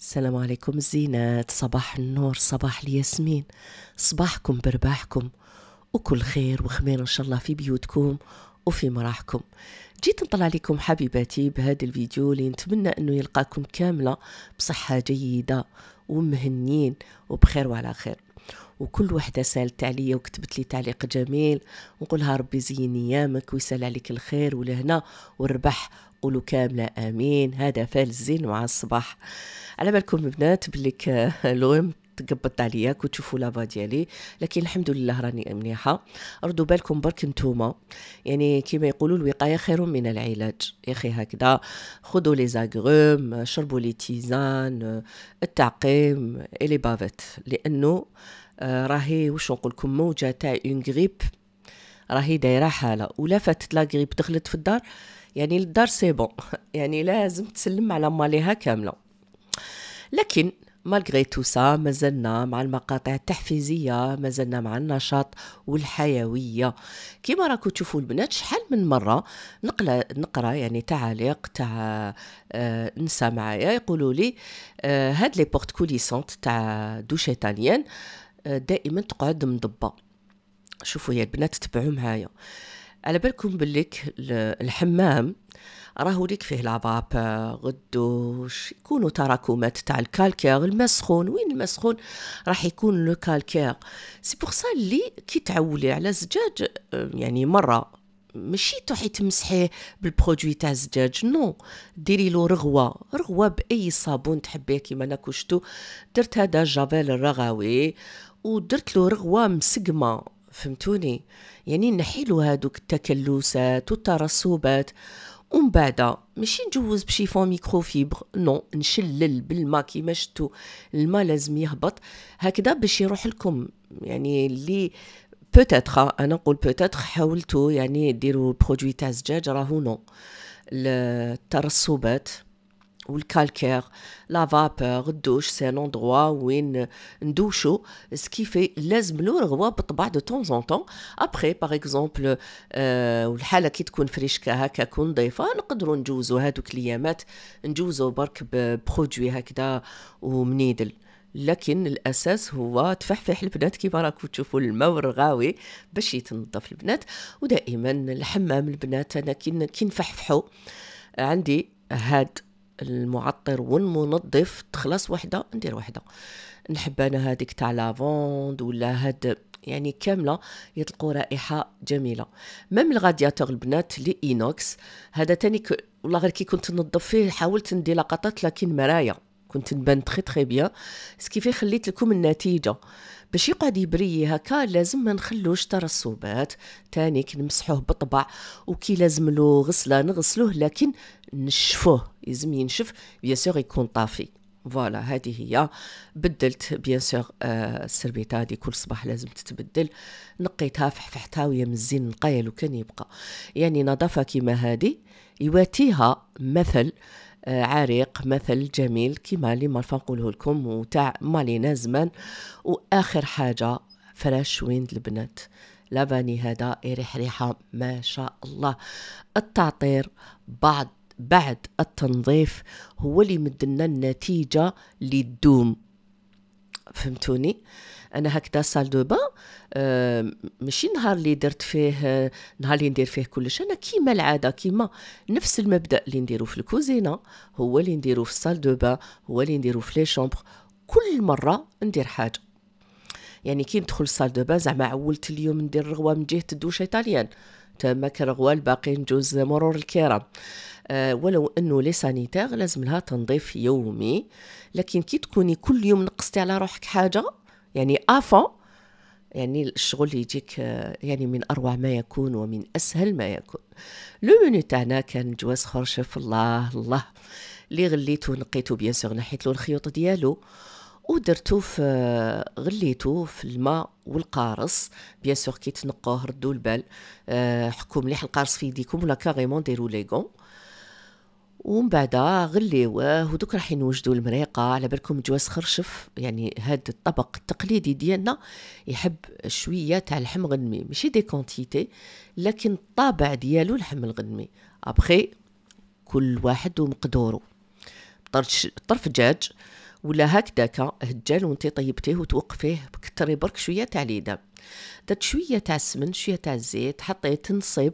السلام عليكم الزينات صباح النور صباح الياسمين صباحكم برباحكم وكل خير وخمير إن شاء الله في بيوتكم وفي مراحكم جيت نطلع لكم حبيباتي بهذا الفيديو اللي نتمنى انه يلقاكم كاملة بصحة جيدة ومهنيين وبخير وعلى خير وكل وحدة سالت عليا وكتبت لي تعليق جميل ونقولها ربي زين ايامك ويسال عليك الخير ولهنا والربح قولوا كاملة امين هذا فال الزين مع الصباح على بالكم البنات بلي لويم تقبط عليا وتشوفوا لافا ديالي لكن الحمد لله راني مليحه ردوا بالكم برك نتوما يعني كما يقولوا الوقايه خير من العلاج يا اخي هكذا خذوا لي زاغروم شربوا لي تيزان التعقيم لي بافيت لانه آه، راهي واش نقول لكم موجه تاع اون غريب راهي دايره حاله ولفتت لا غريب دخلت في الدار يعني الدار سي بون يعني لازم تسلم على ماليها كامله لكن مالغري تو سا مازلنا مع المقاطع التحفيزيه مازلنا مع النشاط والحيويه كما راكو تشوفوا البنات شحال من مره نقرا نقرا يعني تعاليق تاع آه نسا معايا يقولوا لي آه هاد لي بورت كوليسونت تاع دوشيتاليان آه آه، دائما تقعد مضبه شوفوا يا البنات تبعوا معايا على بالكم بليك الحمام راهو ليك فيه لافاب آه، غدوش يكونوا تراكمات تاع الكالكير الماء سخون وين الماء سخون راح يكون لو كالكير سي بوغ سا لي كي تعولي على زجاج آه، يعني مره ماشي تروحي تمسحيه بالبرودوي تاع الزجاج نو ديري له رغوه رغوه باي صابون تحبيه كيما انا كشتو درت هذا جافيل الرغاوي ودرت له رغوه مسقمه فهمتوني يعني نحيلو هادوك التكلسات والترسبات ومن بعد ماشي نجوز بشيفون ميكرو فيبر نو نشلل بالما كيما شتو الماء لازم يهبط هكذا باش يروح لكم يعني اللي بوتيتر انا نقول بوتيتر حاولتو يعني ديروا برودوي تاع زجاج راهو نو الترسبات والكالكير لا فابور الدوش سي لوندروا وين ندوشو سكيفي لازم له رغوه بالطبع دو طون زون طون ابخي باغ اكزومبل آه والحاله كي تكون فريشكا هكا كون ضيفه نقدروا نجوزو هادوك الايامات نجوزو برك ببرودوي هكذا ومنيدل لكن الاساس هو تفحفح البنات كيما راكم تشوفوا الماء والرغاوي باش يتنظف البنات ودائما الحمام البنات انا كي نفحفحو عندي هاد المعطر والمنظف تخلص وحده ندير وحده نحب انا هذيك تاع لافوند ولا هاد يعني كامله يطلقوا رائحه جميله ميم الغادياتور البنات لي اينوكس هذا تاني والله غير كي كنت ننظف فيه حاولت ندي لقطات لكن مرايا كنت نبان تخي تخي بيان سكيفي خليت لكم النتيجه باش يقعد يبري هكا لازم ما نخلوش ترسبات تاني كي نمسحوه بطبع وكي لازم له غسله نغسلوه لكن نشفوه لازم ينشف بيان سور يكون طافي فوالا هذه هي بدلت بيان سور آه السربيطه هذه كل صباح لازم تتبدل نقيتها فحفحتها ويا الزين نقايه لو كان يبقى يعني نظافه كيما هذه يواتيها مثل آه، عريق مثل جميل كما اللي ما نقوله لكم وتاع مالينا زمان واخر حاجه فراش ويند البنات لاباني هذا يريح ريحه ما شاء الله التعطير بعد بعد التنظيف هو اللي مدلنا النتيجه اللي تدوم فهمتوني آه انا هكذا سال دو بان ماشي نهار اللي درت فيه نهار اللي ندير فيه كلش انا كيما العاده كيما نفس المبدا اللي نديرو في الكوزينه هو اللي نديرو في سال دو بان هو اللي نديرو في لي شومبر كل مره ندير حاجه يعني كي ندخل سال دو بان زعما عولت اليوم ندير رغوه من جهه الدوش ايطاليان تما كرغوه الباقي نجوز مرور الكرام أه ولو انه لي سانيتير لازم لها تنظيف يومي لكن كي تكوني كل يوم نقصتي على روحك حاجه يعني افون يعني الشغل يجيك يعني من اروع ما يكون ومن اسهل ما يكون لو منو تاعنا كان جواز في الله الله اللي غليته ونقيته بيان سور نحيت له الخيوط ديالو ودرتو في غليتو في الماء والقارص بيان سور كي تنقوه ردوا البال آه، حكوا مليح القارص في يديكم ولا كاريمون ديروا لي ومن بعد غليوه ودوك راح نوجدوا المريقه على بالكم جواز خرشف يعني هاد الطبق التقليدي ديالنا يحب شويه تاع لحم غنمي ماشي دي كونتيتي لكن الطابع ديالو لحم الغنمي ابخي كل واحد ومقدورو طرف دجاج ولا هكذاك هجال وانت طيبتيه وتوقفيه بكتري برك شويه تاع ليده درت شويه تاع السمن شويه تاع الزيت حطيت نصيب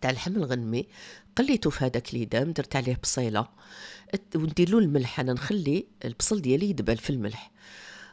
تاع اللحم الغنمي قليته في هذاك ليدام درت عليه بصيله وندير له الملح انا نخلي البصل ديالي يدبل في الملح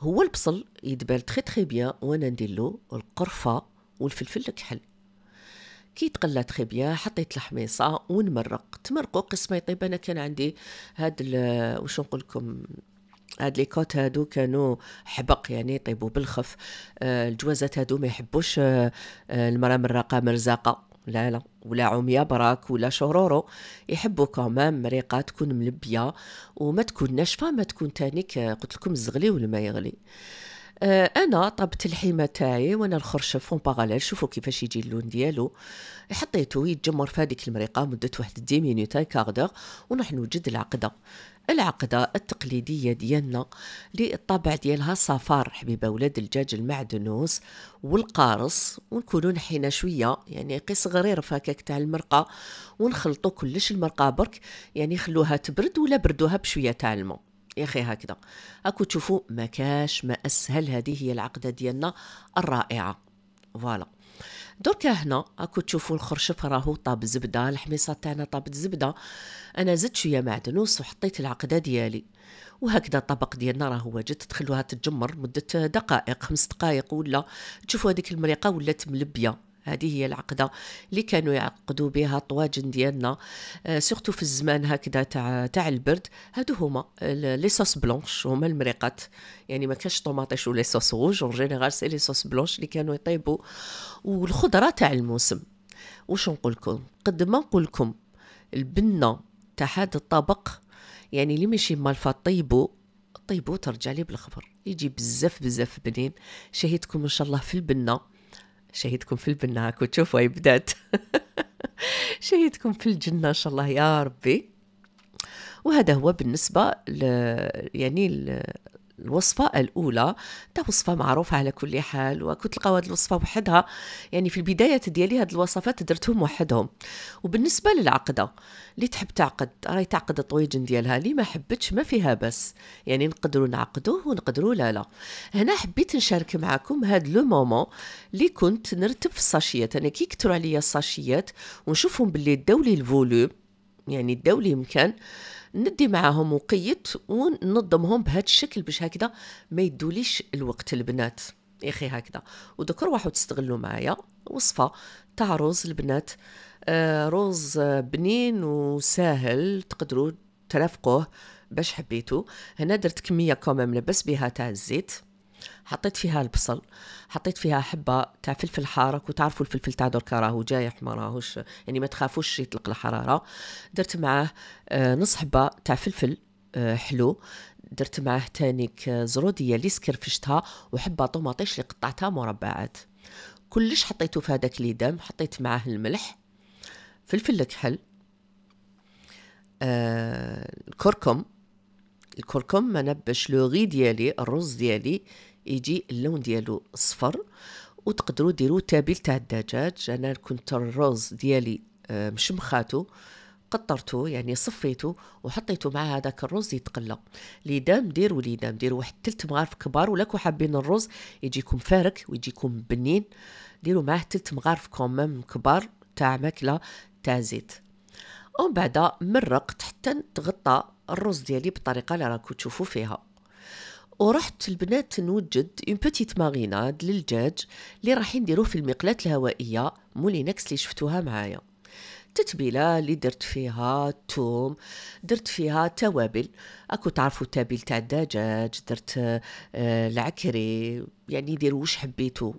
هو البصل يدبل تخي تخي بيان وانا ندير له القرفه والفلفل الكحل كي تقلى تخي بيان حطيت الحميصه ونمرق تمرقو قسمه يطيب انا كان عندي هاد واش نقول لكم هاد لي كوت هادو كانوا حبق يعني يطيبوا بالخف آه الجوازات هادو ما يحبوش آه, آه، المراه مراقه مرزاقه لا لا ولا عمية براك ولا شرورو يحبوا كمان مريقة تكون ملبية وما تكون ناشفة ما تكون تانيك قلت لكم الزغلي ولا ما يغلي آه، انا طبت الحيمه تاعي وانا الخرش فون باغاليل شوفوا كيفاش يجي اللون ديالو حطيته يتجمر في هذيك المريقه مده واحد دي مينوت كاغدور ونحن نوجد العقده العقدة التقليدية ديالنا اللي الطابع ديالها صفار حبيبة ولاد الدجاج المعدنوس والقارص ونكونوا نحينا شوية يعني قيس غرير فكاك تاع المرقة ونخلطو كلش المرقة برك يعني خلوها تبرد ولا بردوها بشوية تاع الماء يا اخي هكذا اكو تشوفوا ما كاش ما اسهل هذه هي العقده ديالنا الرائعه فوالا درك هنا راكو تشوفوا الخرشف راهو طاب زبده الحميصه تاعنا طابت زبده انا زدت شويه معدنوس وحطيت العقده ديالي وهكذا الطبق ديالنا راهو واجد تخلوها تتجمر مده دقائق خمس دقائق ولا تشوفوا هذيك المريقه ولات ملبيه هذه هي العقده اللي كانوا يعقدوا بها الطواجن ديالنا سورتو آه، في الزمان هكذا تاع تاع البرد هادو هما لي صوص بلونش هما المريقات يعني ما كانش طوماطيش ولا صوص روج اون جينيرال سي لي صوص بلونش اللي كانوا يطيبوا والخضره تاع الموسم واش نقول لكم قد ما نقول لكم البنه تاع هذا الطبق يعني اللي ماشي مالفا طيبو طيبو ترجع لي بالخبر يجي بزاف بزاف بنين شهيتكم ان شاء الله في البنه شهيدكم في البناك وتشوفوا هي بدات شهيدكم في الجنة إن شاء الله يا ربي وهذا هو بالنسبة ل يعني الوصفة الأولى تا وصفة معروفة على كل حال وكنت لقاوة هاد الوصفة وحدها يعني في البداية ديالي هاد الوصفات درتهم وحدهم وبالنسبة للعقدة اللي تحب تعقد راهي تعقد الطويجن ديالها اللي ما حبتش ما فيها بس يعني نقدروا نعقدوه ونقدروا لا لا هنا حبيت نشارك معكم هاد لو مومون اللي كنت نرتب في الساشيات انا كي كثروا عليا الساشيات ونشوفهم باللي الدولي الفوليوم يعني الدولي يمكن آه ندي معاهم وقيت وننظمهم بهذا الشكل باش هكذا ما يدوليش الوقت البنات يا اخي هكذا وذكر واحد تستغلوا معايا وصفه تاع رز البنات آه رز بنين وساهل تقدروا ترافقوه باش حبيتو هنا درت كميه كومام لبس بها تاع الزيت حطيت فيها البصل حطيت فيها حبه تاع فلفل حار وتعرفوا الفلفل تاع دركا راهو جاي ما راهوش يعني ما تخافوش يطلق الحراره درت معاه آه، نص حبه تاع فلفل آه، حلو درت معاه تانيك زروديه اللي سكرفشتها وحبه طوماطيش اللي قطعتها مربعات كلش حطيته في هذاك دم حطيت معاه الملح فلفل الكحل آه، الكركم الكركم ما نبش لو غي ديالي الرز ديالي يجي اللون ديالو صفر وتقدروا ديروا تابل تاع الدجاج انا كنت الرز ديالي آه، مشمخاتو قطرته يعني صفيته وحطيته مع هذاك الرز يتقلى اللي دام ديروا اللي دام واحد تلت مغارف كبار ولاكو حابين الرز يجيكم فارك ويجيكم بنين ديروا معاه تلت مغارف كومام كبار تاع ماكله تاع زيت ومن بعد مرقت حتى تغطى الرز ديالي بالطريقه اللي راكم تشوفوا فيها ورحت البنات نوجد اون بوتيت ماريناد للدجاج اللي راح نديروه في المقلاة الهوائية مولينكس اللي شفتوها معايا تتبيلة اللي درت فيها التوم درت فيها توابل اكو تعرفوا التابل تاع الدجاج درت آه، العكري يعني ديروا واش حبيتو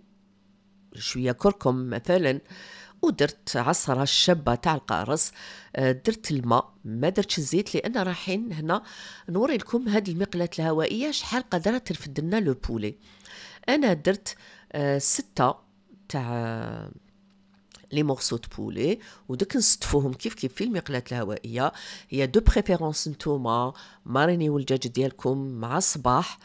شويه كركم مثلا ودرت عصرة شابة تاع القارص آه، درت الماء ما درتش الزيت لان رايحين هنا نوري لكم هاد المقلاة الهوائية شحال قادرة ترفد لنا لو بولي انا درت آه، ستة تاع آه، لي مورسو دو بولي ودك نستفوهم كيف كيف في المقلاة الهوائية هي دو بريفيرونس نتوما مارينيو الدجاج ديالكم مع الصباح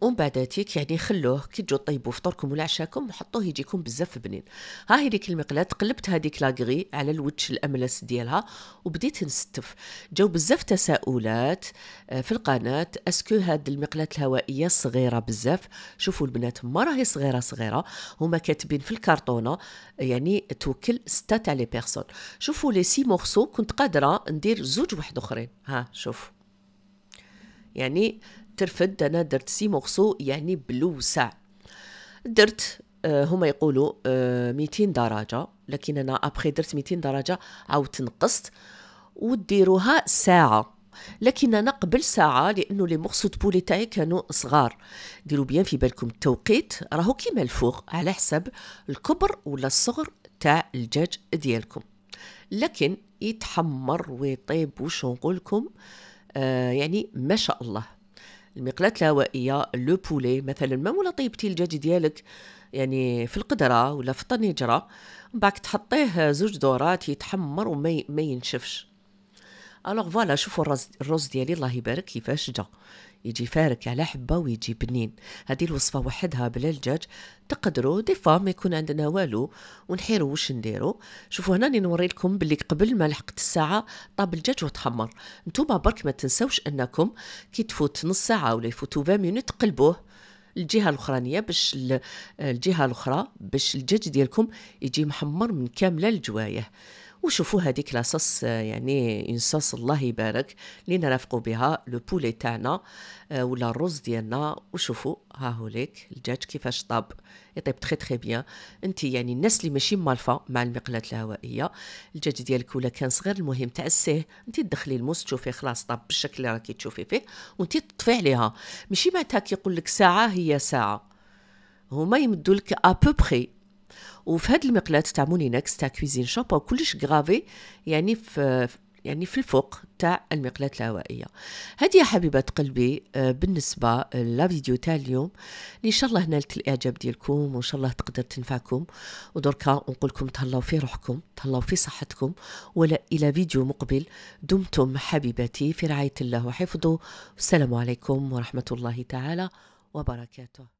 ومن بعد يعني خلوه كي تجوا طيبوا فطوركم ولا عشاكم حطوه يجيكم بزاف بنين ها هي ديك المقلاه قلبت هذيك لاغري على الوجه الاملس ديالها وبديت نستف جاو بزاف تساؤلات آه، في القناه اسكو هاد المقلاه الهوائيه صغيره بزاف شوفوا البنات ما راهي صغيره صغيره هما كاتبين في الكرتونه يعني توكل ستة تاع لي بيرسون شوفوا لي سي مورسو كنت قادره ندير زوج واحد اخرين ها شوف يعني ترفد انا درت سي مورسو يعني بلوسع درت آه، هما يقولوا 200 آه، درجه لكن انا ابخي درت 200 درجه عاودت نقصت وديروها ساعه لكن انا قبل ساعه لانه لي مورسو بولي تاعي كانوا صغار ديروا بيان في بالكم التوقيت راهو كيما الفوق على حسب الكبر ولا الصغر تاع الدجاج ديالكم لكن يتحمر ويطيب وش نقولكم آه يعني ما شاء الله المقلاة الهوائية لو بولي مثلا ما ولا طيبتي الدجاج ديالك يعني في القدرة ولا في الطنجرة من بعد تحطيه زوج دورات يتحمر وما ما ينشفش الوغ فوالا شوفوا الرز, الرز ديالي الله يبارك كيفاش جا يجي فارك على حبة ويجي بنين هذه الوصفة وحدها بلا الجاج تقدروا دي فا ما يكون عندنا والو ونحيروا وش نديرو شوفوا هنا نوري لكم باللي قبل ما لحقت الساعة طاب الجاج وتحمر نتوما برك ما تنسوش انكم كي تفوت نص ساعة ولا يفوتوا 20 مينوت تقلبوه الجهه الاخرانيه باش الجهه الاخرى باش الدجاج ديالكم يجي محمر من كامله الجوايه وشوفوا هذيك لاصوص يعني اون صوص الله يبارك اللي نرافقوا بها لو بولي تاعنا ولا الرز ديالنا وشوفوا هاهو ليك الدجاج كيفاش طاب يطيب تخي تخي بيان انت يعني الناس اللي ماشي مالفه مع المقلاه الهوائيه الدجاج ديالك ولا كان صغير المهم تعسيه انت تدخلي الموس تشوفيه خلاص طاب بالشكل اللي راكي تشوفي فيه وانت تطفي عليها ماشي معناتها كيقول لك ساعه هي ساعه هما يمدوا لك ابوبخي وفي هاد المقلاة تاع مولينكس تاع كويزين شوب وكلش غرافي يعني في يعني في الفوق تاع المقلاة الهوائية هذه يا حبيبة قلبي آه، بالنسبة لا فيديو تاع اليوم اللي ان شاء الله نالت الاعجاب ديالكم وان شاء الله تقدر تنفعكم ودركا نقول لكم تهلاو في روحكم تهلاو في صحتكم ولا الى فيديو مقبل دمتم حبيباتي في رعاية الله وحفظه والسلام عليكم ورحمة الله تعالى وبركاته